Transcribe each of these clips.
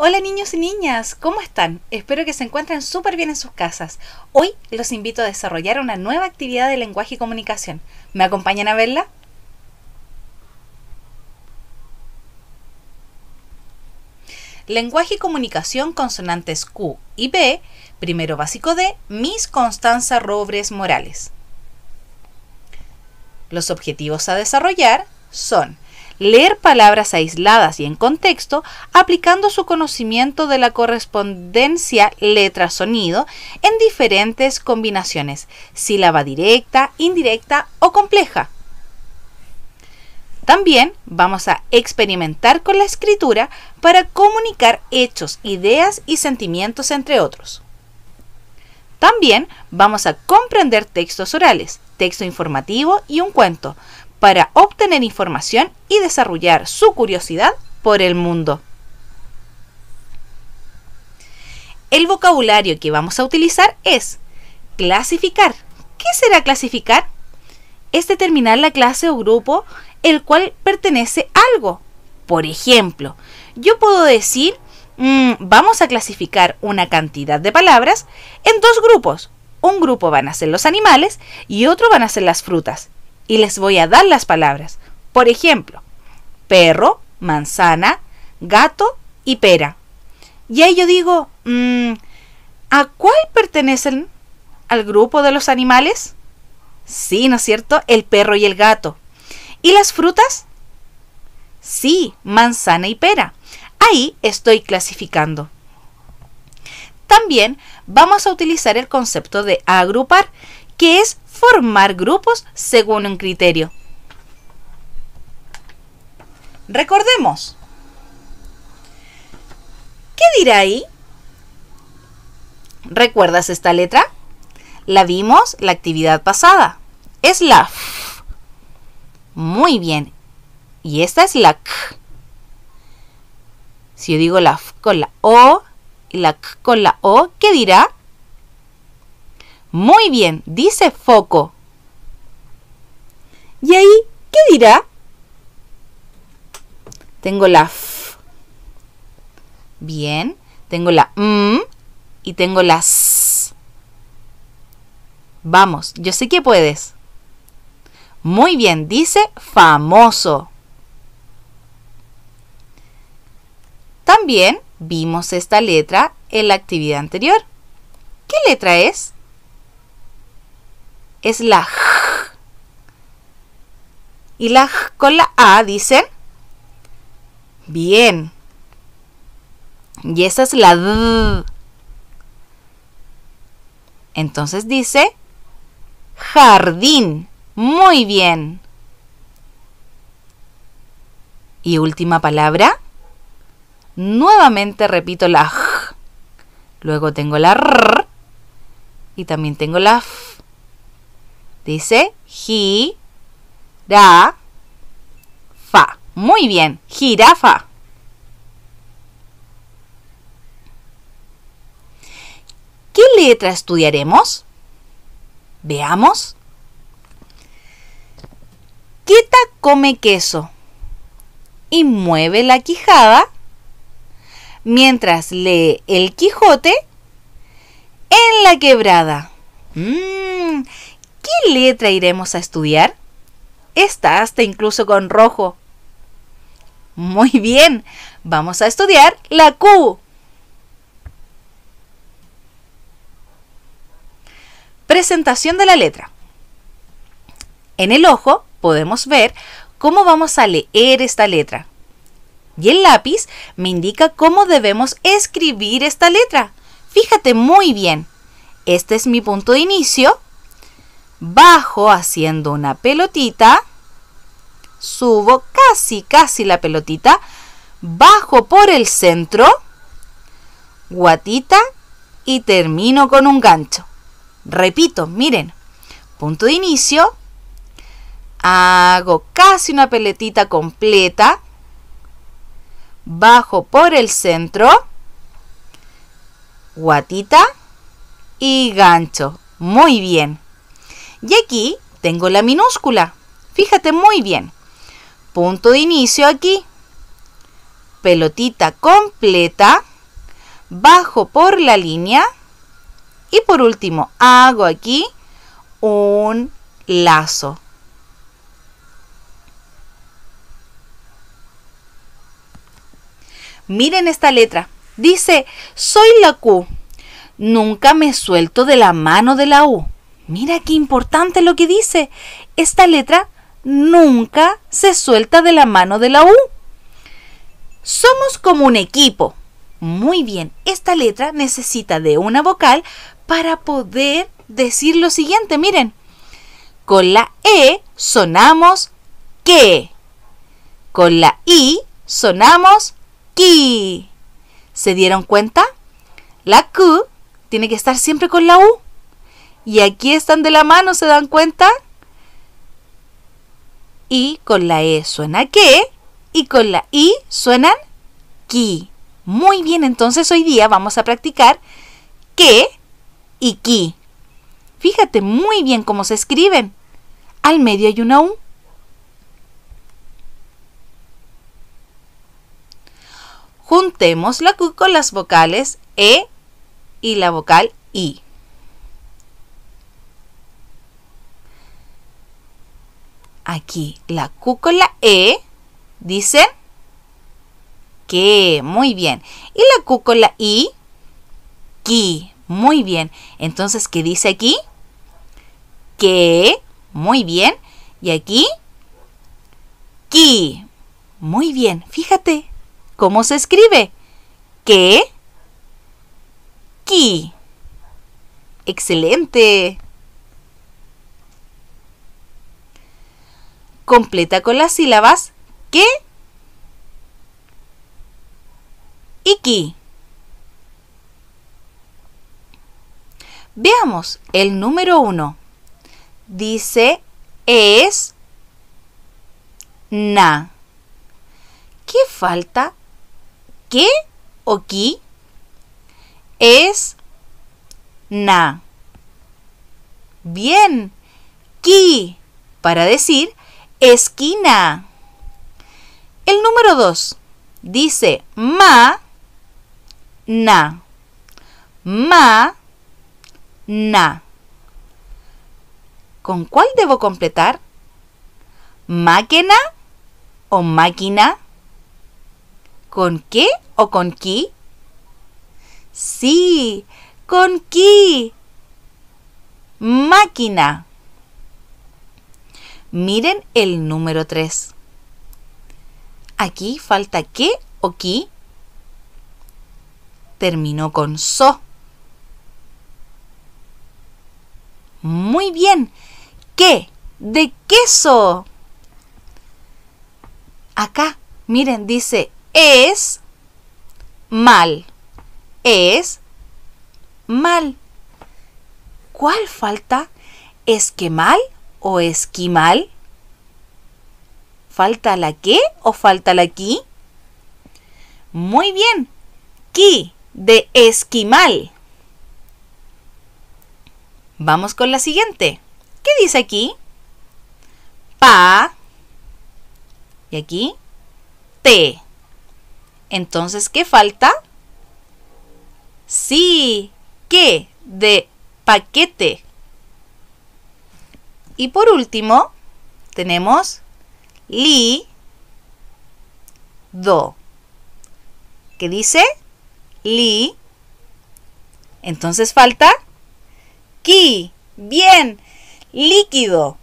Hola niños y niñas, ¿cómo están? Espero que se encuentren súper bien en sus casas. Hoy los invito a desarrollar una nueva actividad de lenguaje y comunicación. ¿Me acompañan a verla? Lenguaje y comunicación consonantes Q y B, primero básico de Miss Constanza Robres Morales. Los objetivos a desarrollar son leer palabras aisladas y en contexto, aplicando su conocimiento de la correspondencia letra-sonido en diferentes combinaciones, sílaba directa, indirecta o compleja. También vamos a experimentar con la escritura para comunicar hechos, ideas y sentimientos, entre otros. También vamos a comprender textos orales, texto informativo y un cuento, para obtener información y desarrollar su curiosidad por el mundo. El vocabulario que vamos a utilizar es clasificar. ¿Qué será clasificar? Es determinar la clase o grupo el cual pertenece algo. Por ejemplo, yo puedo decir, mm, vamos a clasificar una cantidad de palabras en dos grupos. Un grupo van a ser los animales y otro van a ser las frutas y les voy a dar las palabras. Por ejemplo, perro, manzana, gato y pera. Y ahí yo digo, mm, ¿a cuál pertenecen? ¿Al grupo de los animales? Sí, ¿no es cierto? El perro y el gato. ¿Y las frutas? Sí, manzana y pera. Ahí estoy clasificando. También vamos a utilizar el concepto de agrupar que es formar grupos según un criterio. Recordemos. ¿Qué dirá ahí? ¿Recuerdas esta letra? La vimos la actividad pasada. Es la F. Muy bien. Y esta es la K. Si yo digo la F con la O y la K con la O, ¿qué dirá? Muy bien, dice foco. ¿Y ahí qué dirá? Tengo la F. Bien, tengo la M y tengo la S. Vamos, yo sé que puedes. Muy bien, dice famoso. También vimos esta letra en la actividad anterior. ¿Qué letra es? es la J. Y la J con la A dicen bien. Y esa es la D. Entonces dice jardín. Muy bien. Y última palabra. Nuevamente repito la J. Luego tengo la R. Y también tengo la F Dice ji-ra-fa. Muy bien, jirafa. ¿Qué letra estudiaremos? Veamos. Quita come queso y mueve la quijada mientras lee El Quijote en la quebrada. ¡Mmm! ¿Qué letra iremos a estudiar? Esta hasta incluso con rojo. Muy bien, vamos a estudiar la Q. Presentación de la letra. En el ojo podemos ver cómo vamos a leer esta letra. Y el lápiz me indica cómo debemos escribir esta letra. Fíjate muy bien. Este es mi punto de inicio bajo haciendo una pelotita, subo casi, casi la pelotita, bajo por el centro, guatita y termino con un gancho. Repito, miren, punto de inicio, hago casi una pelotita completa, bajo por el centro, guatita y gancho. Muy bien. Y aquí tengo la minúscula. Fíjate muy bien. Punto de inicio aquí. Pelotita completa. Bajo por la línea. Y por último, hago aquí un lazo. Miren esta letra. Dice, soy la Q. Nunca me suelto de la mano de la U. Mira qué importante lo que dice. Esta letra nunca se suelta de la mano de la U. Somos como un equipo. Muy bien, esta letra necesita de una vocal para poder decir lo siguiente. Miren, con la E sonamos que. Con la I sonamos ki. ¿Se dieron cuenta? La Q tiene que estar siempre con la U. Y aquí están de la mano, ¿se dan cuenta? Y con la E suena que y con la I suenan ki. Muy bien, entonces hoy día vamos a practicar que y ki. Fíjate muy bien cómo se escriben. Al medio hay una U. Juntemos la Q con las vocales E y la vocal I. aquí la cúcula E dice que, muy bien. Y la cúcula I, QUI. muy bien. Entonces, ¿qué dice aquí? Que, muy bien. Y aquí, QUI. muy bien. Fíjate cómo se escribe. Que, QUI. Excelente. completa con las sílabas que y qui. Veamos el número uno. Dice es na. ¿Qué falta? ¿Qué o qui Es na. Bien. Ki para decir esquina. El número 2 dice ma, na. Ma, na. ¿Con cuál debo completar? ¿Máquina o máquina? ¿Con qué o con qui? Sí, con qui. Máquina. Miren el número 3. Aquí falta que o qui. Terminó con so. Muy bien. ¿Qué? ¿De queso? Acá, miren, dice es mal. Es mal. ¿Cuál falta? ¿Es que mal o esquimal? ¿Falta la que o falta la qui? Muy bien. Qui de esquimal. Vamos con la siguiente. ¿Qué dice aquí? Pa. Y aquí, te. Entonces, ¿qué falta? Sí, que de paquete. Y por último, tenemos li do. que dice? Li. Entonces falta ki. Bien. Líquido.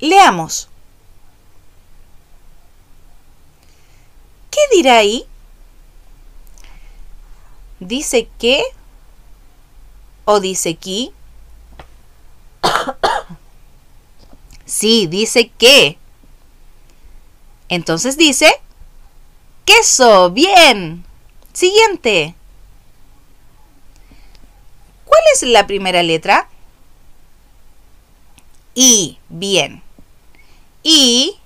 Leamos. ¿Qué dirá ahí? Dice que ¿O dice qui? sí, dice QUÉ. Entonces dice, queso, bien. Siguiente. ¿Cuál es la primera letra? I, bien. I,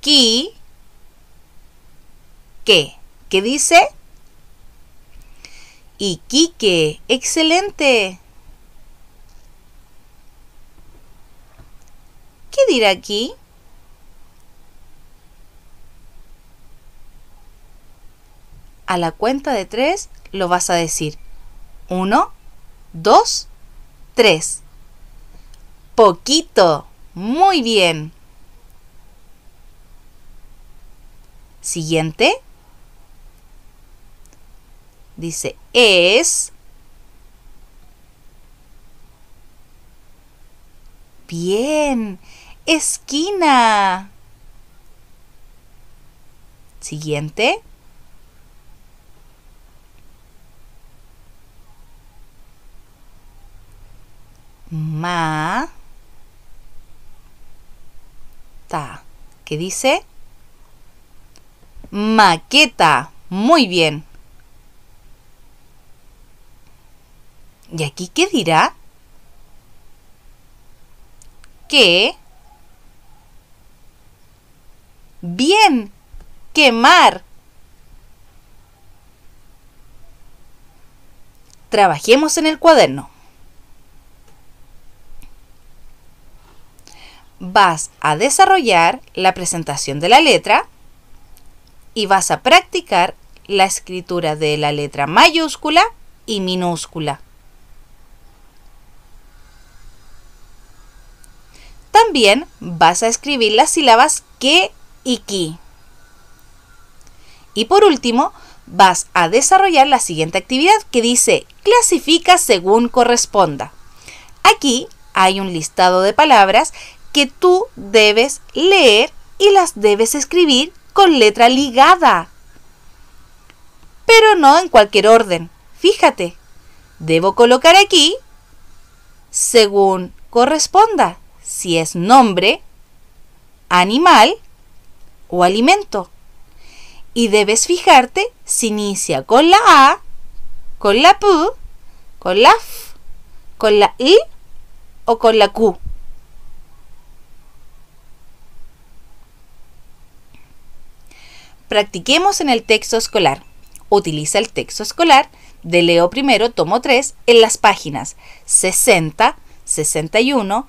qui, ¿Qué? ¿Qué dice? Iquique. Excelente. ¿Qué dirá aquí? A la cuenta de tres lo vas a decir. Uno, dos, tres. Poquito. Muy bien. Siguiente. Dice es Bien, esquina. Siguiente. Ma. Ta. ¿Qué dice? Maqueta. Muy bien. ¿Y aquí qué dirá? Que... Bien. Quemar. Trabajemos en el cuaderno. Vas a desarrollar la presentación de la letra y vas a practicar la escritura de la letra mayúscula y minúscula. También vas a escribir las sílabas que y qui. Y por último, vas a desarrollar la siguiente actividad que dice clasifica según corresponda. Aquí hay un listado de palabras que tú debes leer y las debes escribir con letra ligada. Pero no en cualquier orden. Fíjate, debo colocar aquí según corresponda si es nombre, animal o alimento. Y debes fijarte si inicia con la A, con la P, con la F, con la I o con la Q. Practiquemos en el texto escolar. Utiliza el texto escolar de Leo primero tomo 3, en las páginas 60, 61,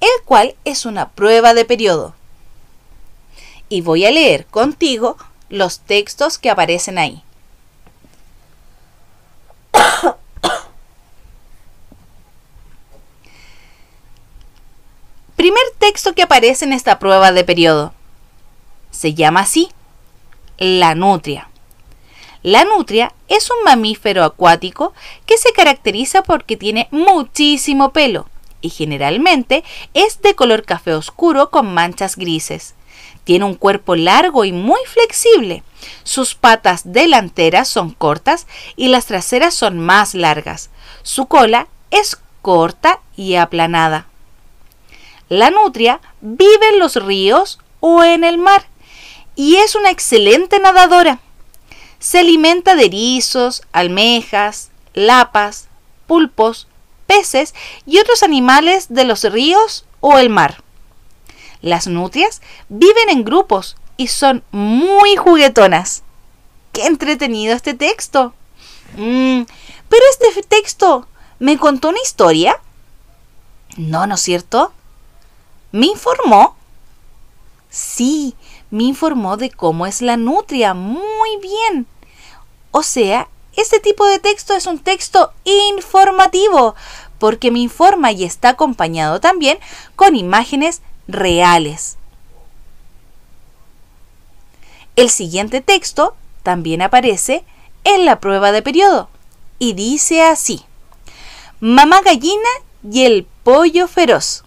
el cual es una prueba de periodo. Y voy a leer contigo los textos que aparecen ahí. Primer texto que aparece en esta prueba de periodo. Se llama así, la nutria. La nutria es un mamífero acuático que se caracteriza porque tiene muchísimo pelo generalmente es de color café oscuro con manchas grises. Tiene un cuerpo largo y muy flexible. Sus patas delanteras son cortas y las traseras son más largas. Su cola es corta y aplanada. La nutria vive en los ríos o en el mar y es una excelente nadadora. Se alimenta de erizos, almejas, lapas, pulpos, peces y otros animales de los ríos o el mar. Las nutrias viven en grupos y son muy juguetonas. ¡Qué entretenido este texto! Mm, pero este texto me contó una historia. No, ¿no es cierto? ¿Me informó? Sí, me informó de cómo es la nutria. Muy bien. O sea, este tipo de texto es un texto informativo porque me informa y está acompañado también con imágenes reales. El siguiente texto también aparece en la prueba de periodo y dice así, Mamá gallina y el pollo feroz.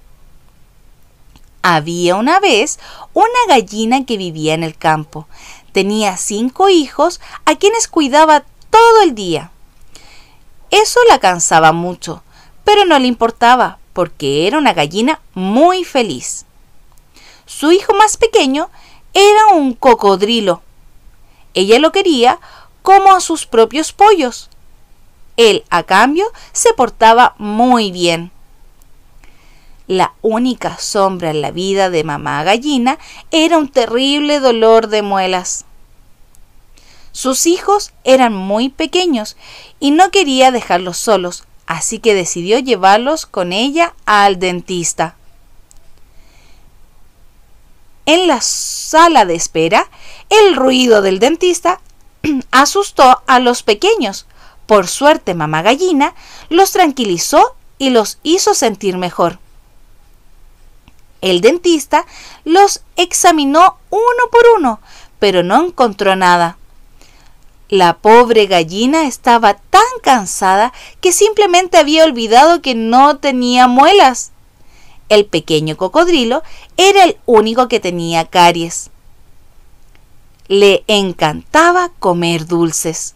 Había una vez una gallina que vivía en el campo. Tenía cinco hijos a quienes cuidaba todo el día. Eso la cansaba mucho, pero no le importaba porque era una gallina muy feliz. Su hijo más pequeño era un cocodrilo. Ella lo quería como a sus propios pollos. Él, a cambio, se portaba muy bien. La única sombra en la vida de mamá gallina era un terrible dolor de muelas. Sus hijos eran muy pequeños y no quería dejarlos solos, así que decidió llevarlos con ella al dentista. En la sala de espera, el ruido del dentista asustó a los pequeños. Por suerte, mamá gallina los tranquilizó y los hizo sentir mejor. El dentista los examinó uno por uno, pero no encontró nada. La pobre gallina estaba tan cansada que simplemente había olvidado que no tenía muelas. El pequeño cocodrilo era el único que tenía caries. Le encantaba comer dulces.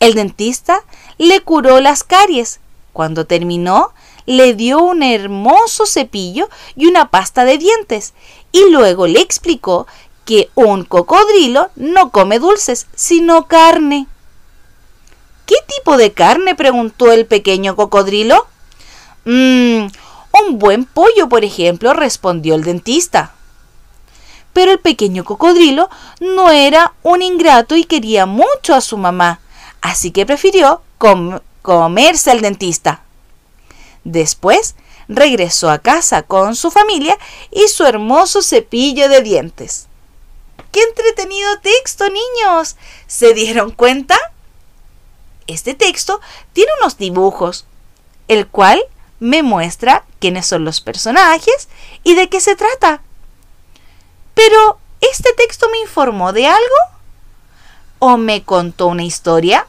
El dentista le curó las caries. Cuando terminó, le dio un hermoso cepillo y una pasta de dientes y luego le explicó que un cocodrilo no come dulces, sino carne. ¿Qué tipo de carne? preguntó el pequeño cocodrilo. Mm, un buen pollo, por ejemplo, respondió el dentista. Pero el pequeño cocodrilo no era un ingrato y quería mucho a su mamá, así que prefirió comerse al dentista. Después regresó a casa con su familia y su hermoso cepillo de dientes. ¡Qué entretenido texto, niños! ¿Se dieron cuenta? Este texto tiene unos dibujos, el cual me muestra quiénes son los personajes y de qué se trata. Pero, ¿este texto me informó de algo? ¿O me contó una historia?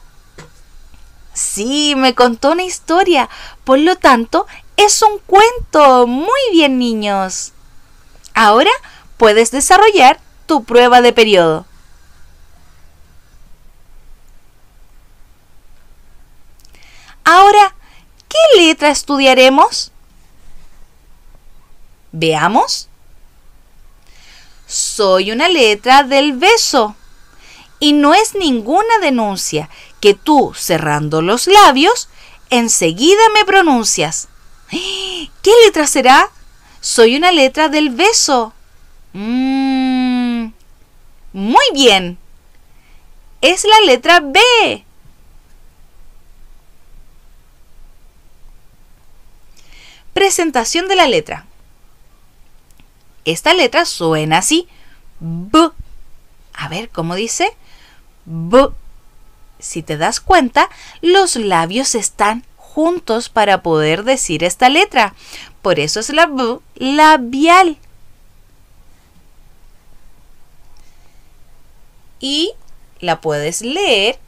Sí, me contó una historia. Por lo tanto, es un cuento. Muy bien, niños. Ahora puedes desarrollar tu prueba de periodo. Ahora, ¿qué letra estudiaremos? Veamos. Soy una letra del beso. Y no es ninguna denuncia que tú, cerrando los labios, enseguida me pronuncias. ¿Qué letra será? Soy una letra del beso. Mm. Muy bien. Es la letra B. Presentación de la letra. Esta letra suena así. B. A ver, ¿cómo dice? B. Si te das cuenta, los labios están juntos para poder decir esta letra. Por eso es la B labial. y la puedes leer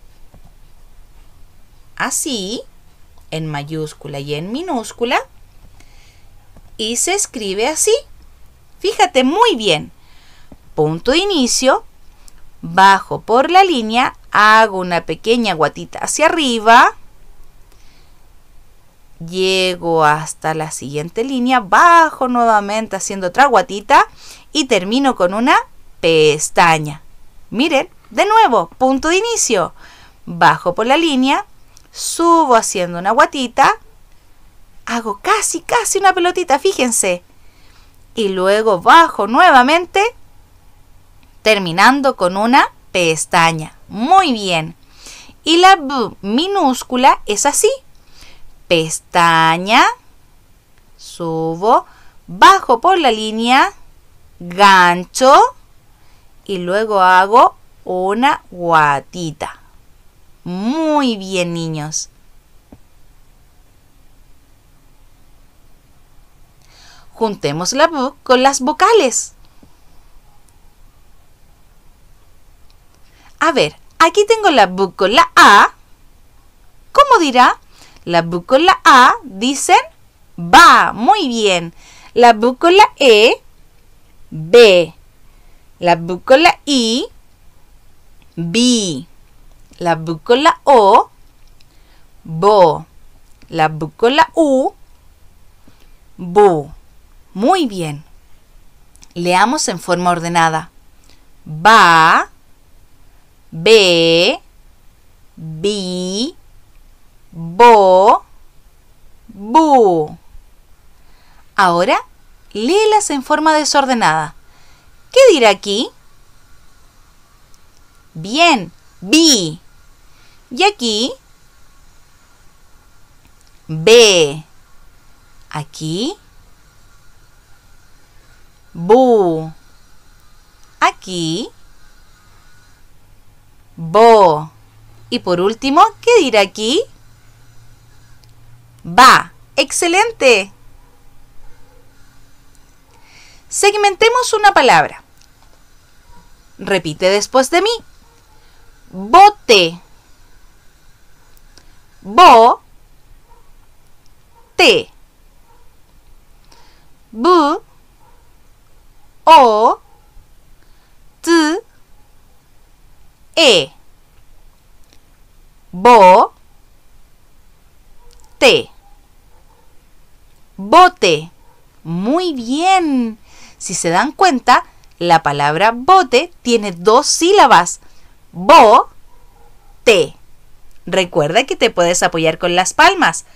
así, en mayúscula y en minúscula, y se escribe así. Fíjate muy bien. Punto de inicio, bajo por la línea, hago una pequeña guatita hacia arriba, llego hasta la siguiente línea, bajo nuevamente haciendo otra guatita y termino con una pestaña. Miren, de nuevo, punto de inicio. Bajo por la línea, subo haciendo una guatita, hago casi, casi una pelotita, fíjense. Y luego bajo nuevamente, terminando con una pestaña. Muy bien. Y la B minúscula es así. Pestaña, subo, bajo por la línea, gancho, y luego hago una guatita. Muy bien, niños. Juntemos la bu con las vocales. A ver, aquí tengo la bu con la A. ¿Cómo dirá? La bu con la A dicen va, muy bien. La bu con la E, B. La la I, B. La la O, Bo. La bucola U, Bo. Muy bien. Leamos en forma ordenada. Ba, B, bi, bo, bu. Ahora, léelas en forma desordenada. ¿Qué dirá aquí? Bien, vi. Y aquí, Ve. Aquí, bu. Aquí, bo. Y por último, ¿qué dirá aquí? Va. ¡Excelente! Segmentemos una palabra. Repite después de mí. Bote. Bo. Te. Bu. O. T. E. Bo. Te. Bote. Muy bien. Si se dan cuenta, la palabra bote tiene dos sílabas. Bo, te. Recuerda que te puedes apoyar con las palmas.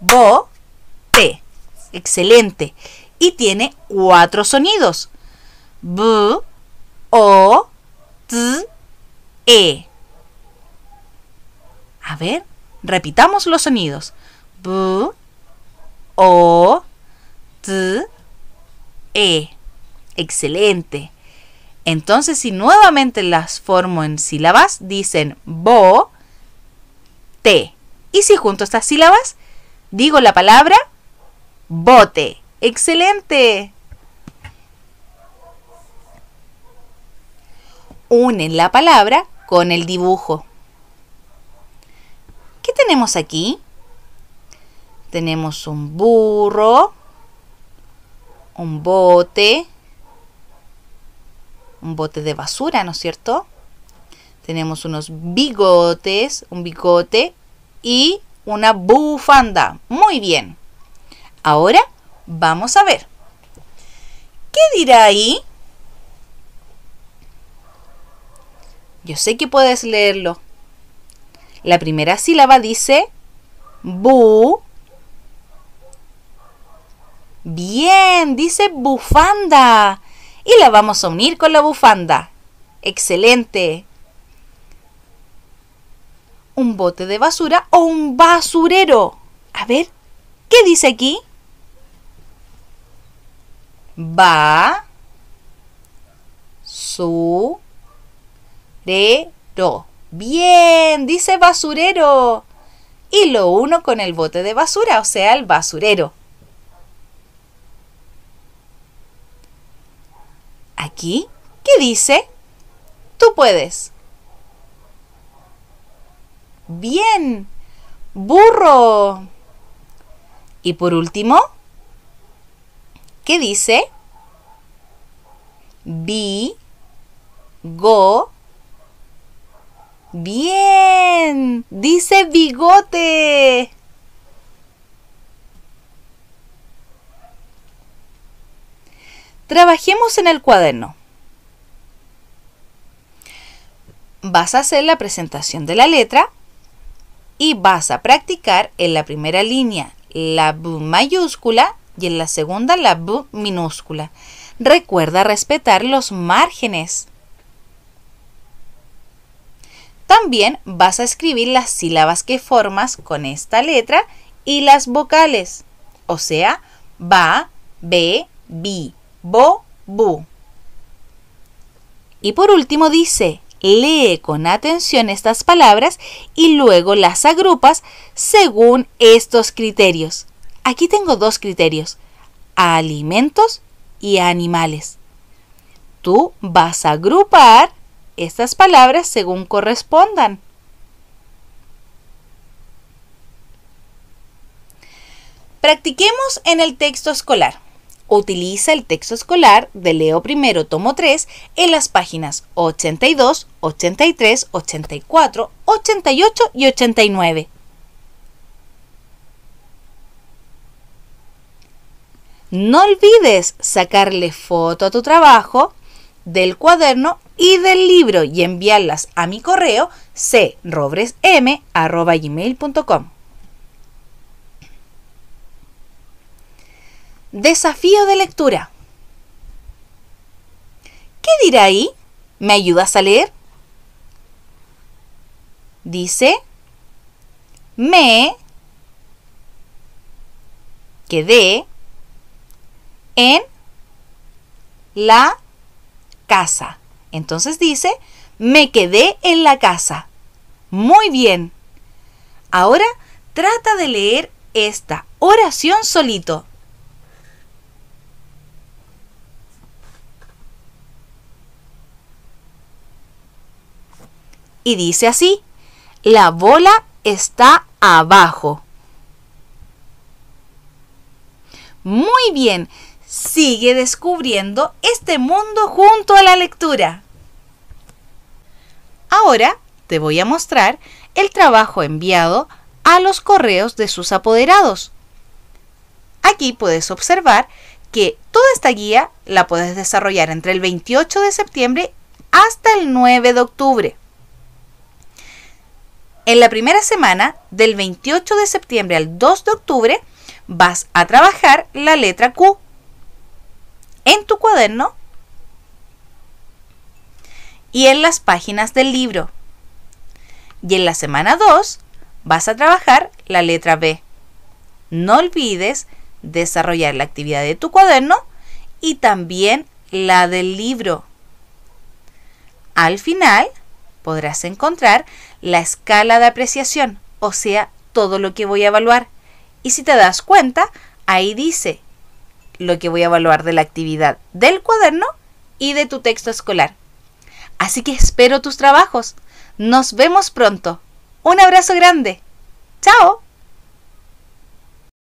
Bo, te. Excelente. Y tiene cuatro sonidos. B, o, t, e. A ver, repitamos los sonidos. B, o, t, e. Excelente. Entonces, si nuevamente las formo en sílabas, dicen bo, te. Y si junto estas sílabas, digo la palabra bote. Excelente. Unen la palabra con el dibujo. ¿Qué tenemos aquí? Tenemos un burro, un bote, un bote de basura, ¿no es cierto? Tenemos unos bigotes, un bigote y una bufanda. Muy bien. Ahora vamos a ver. ¿Qué dirá ahí? Yo sé que puedes leerlo. La primera sílaba dice bu. Bien, dice bufanda y la vamos a unir con la bufanda. ¡Excelente! Un bote de basura o un basurero. A ver, ¿qué dice aquí? Ba su -re -ro. Bien, dice basurero. Y lo uno con el bote de basura, o sea, el basurero. ¿Qué dice, tú puedes. Bien, burro. Y por último, ¿qué dice, bi, go. Bien, dice bigote. Trabajemos en el cuaderno. Vas a hacer la presentación de la letra y vas a practicar en la primera línea la B mayúscula y en la segunda la B minúscula. Recuerda respetar los márgenes. También vas a escribir las sílabas que formas con esta letra y las vocales, o sea, ba, be, bi, bo, bu. Y por último dice, lee con atención estas palabras y luego las agrupas según estos criterios. Aquí tengo dos criterios, alimentos y animales. Tú vas a agrupar estas palabras según correspondan. Practiquemos en el texto escolar utiliza el texto escolar de Leo I, tomo 3, en las páginas 82, 83, 84, 88 y 89. No olvides sacarle foto a tu trabajo del cuaderno y del libro y enviarlas a mi correo crobresm.com. Desafío de lectura. ¿Qué dirá ahí? ¿Me ayudas a leer? Dice, me quedé en la casa. Entonces dice, me quedé en la casa. Muy bien. Ahora trata de leer esta oración solito. y dice así, la bola está abajo. Muy bien, sigue descubriendo este mundo junto a la lectura. Ahora te voy a mostrar el trabajo enviado a los correos de sus apoderados. Aquí puedes observar que toda esta guía la puedes desarrollar entre el 28 de septiembre hasta el 9 de octubre en la primera semana, del 28 de septiembre al 2 de octubre, vas a trabajar la letra Q en tu cuaderno y en las páginas del libro. Y en la semana 2 vas a trabajar la letra B. No olvides desarrollar la actividad de tu cuaderno y también la del libro. Al final podrás encontrar la escala de apreciación, o sea, todo lo que voy a evaluar. Y si te das cuenta, ahí dice lo que voy a evaluar de la actividad del cuaderno y de tu texto escolar. Así que espero tus trabajos. Nos vemos pronto. Un abrazo grande. ¡Chao!